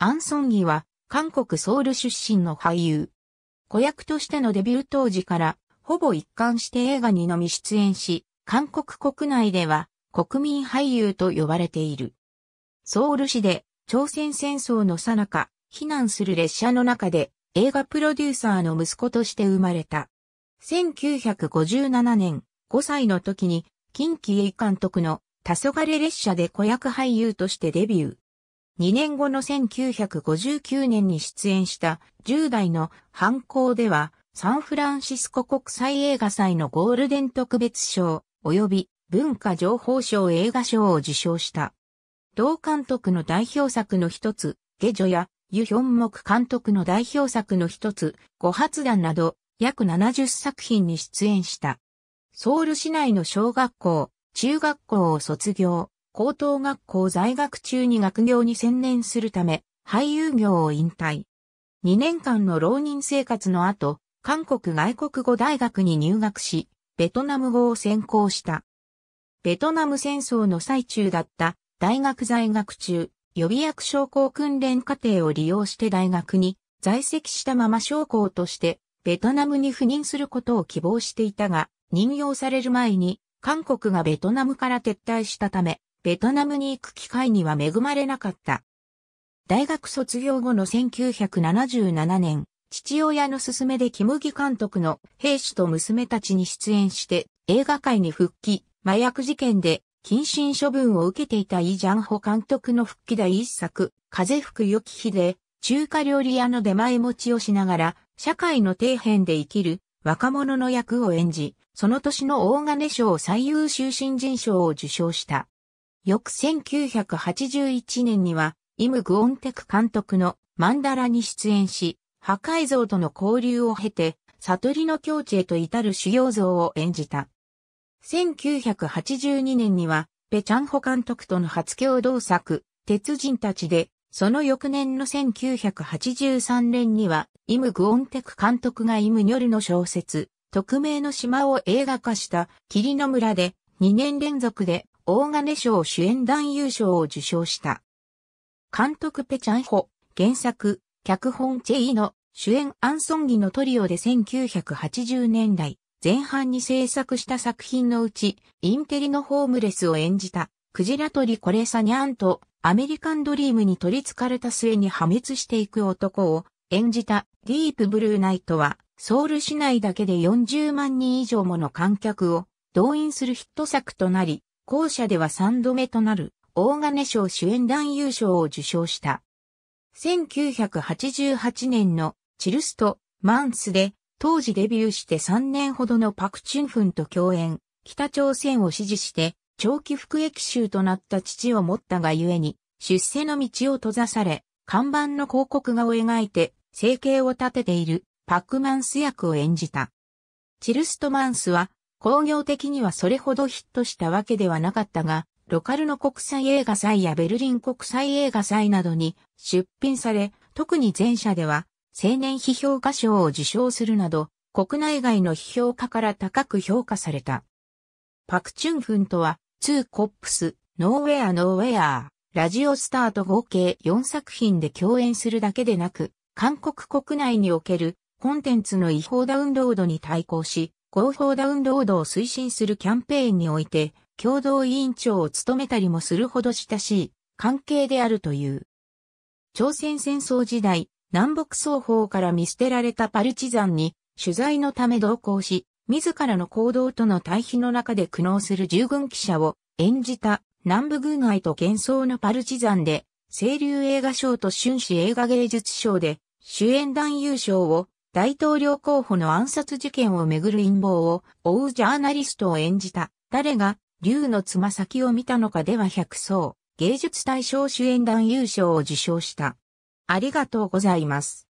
アンソンギは、韓国ソウル出身の俳優。子役としてのデビュー当時から、ほぼ一貫して映画にのみ出演し、韓国国内では、国民俳優と呼ばれている。ソウル市で、朝鮮戦争の最中、避難する列車の中で、映画プロデューサーの息子として生まれた。1957年、5歳の時に、近畿英監督の黄昏列車で子役俳優としてデビュー。2年後の1959年に出演した10代の犯行では、サンフランシスコ国際映画祭のゴールデン特別賞及び文化情報賞映画賞を受賞した。同監督の代表作の一つ、下女やユヒョンモク監督の代表作の一つ、五発弾など約70作品に出演した。ソウル市内の小学校、中学校を卒業、高等学校在学中に学業に専念するため、俳優業を引退。2年間の浪人生活の後、韓国外国語大学に入学し、ベトナム語を専攻した。ベトナム戦争の最中だった大学在学中、予備役将校訓練課程を利用して大学に在籍したまま将校としてベトナムに赴任することを希望していたが、任用される前に韓国がベトナムから撤退したため、ベトナムに行く機会には恵まれなかった。大学卒業後の1977年、父親の勧めでキムギ監督の兵士と娘たちに出演して映画界に復帰、麻薬事件で謹慎処分を受けていたイ・ジャンホ監督の復帰第一作、風吹く良き日で、中華料理屋の出前持ちをしながら、社会の底辺で生きる若者の役を演じ、その年の大金賞最優秀新人賞を受賞した。翌1981年には、イム・グオンテク監督のマンダラに出演し、破壊像との交流を経て、悟りの境地へと至る修行像を演じた。1982年には、ペチャンホ監督との初共同作、鉄人たちで、その翌年の1983年には、イム・グオンテク監督がイム・ニョルの小説、匿名の島を映画化した霧の村で2年連続で大金賞主演男優賞を受賞した。監督ペチャンホ、原作、脚本チェイの主演アンソンギのトリオで1980年代前半に制作した作品のうち、インテリのホームレスを演じた、クジラトリコレサニャンと、アメリカンドリームに取り憑かれた末に破滅していく男を演じた、ディープブルーナイトは、ソウル市内だけで40万人以上もの観客を動員するヒット作となり、校舎では3度目となる大金賞主演男優賞を受賞した。1988年のチルスト・マンスで当時デビューして3年ほどのパクチュンフンと共演、北朝鮮を支持して長期服役囚となった父を持ったがゆえに出世の道を閉ざされ、看板の広告画を描いて生計を立てているパクマンス役を演じた。チルストマンスは工業的にはそれほどヒットしたわけではなかったが、ロカルの国際映画祭やベルリン国際映画祭などに出品され、特に前者では青年批評家賞を受賞するなど、国内外の批評家から高く評価された。パクチュンフンとは、ツーコップス、ノーウェアノーウェア、ラジオスターと合計4作品で共演するだけでなく、韓国国内におけるコンテンツの違法ダウンロードに対抗し、合法ダウンロードを推進するキャンペーンにおいて、共同委員長を務めたりもするほど親しい関係であるという。朝鮮戦争時代、南北双方から見捨てられたパルチザンに取材のため同行し、自らの行動との対比の中で苦悩する従軍記者を演じた南部軍愛と幻想のパルチザンで、清流映画賞と春子映画芸術賞で主演男優賞を大統領候補の暗殺事件をめぐる陰謀を追うジャーナリストを演じた、誰が竜のつま先を見たのかでは百層、芸術大賞主演男優賞を受賞した。ありがとうございます。